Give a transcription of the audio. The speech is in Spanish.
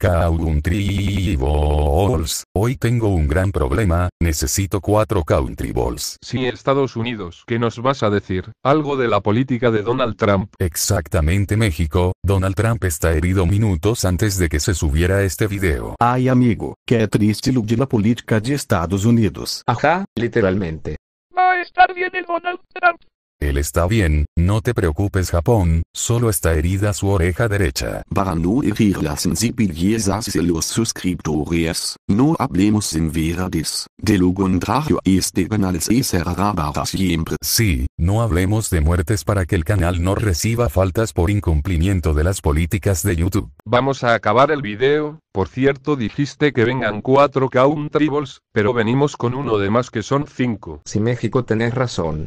Country Balls. Hoy tengo un gran problema, necesito cuatro Country Balls. ¿Si Estados Unidos. ¿Qué nos vas a decir? Algo de la política de Donald Trump. Exactamente, México. Donald Trump está herido minutos antes de que se subiera este video. Ay, amigo, qué triste lo de la política de Estados Unidos. Ajá, literalmente. Va a estar bien el Donald Trump. Él está bien, no te preocupes Japón, solo está herida su oreja derecha. Para no herir las sensibilidades de los suscriptores, no hablemos en veradis. de lo y este canal se cerrará para siempre. Sí, no hablemos de muertes para que el canal no reciba faltas por incumplimiento de las políticas de YouTube. Vamos a acabar el video, por cierto dijiste que vengan 4 country pero venimos con uno de más que son 5. Si México tenés razón.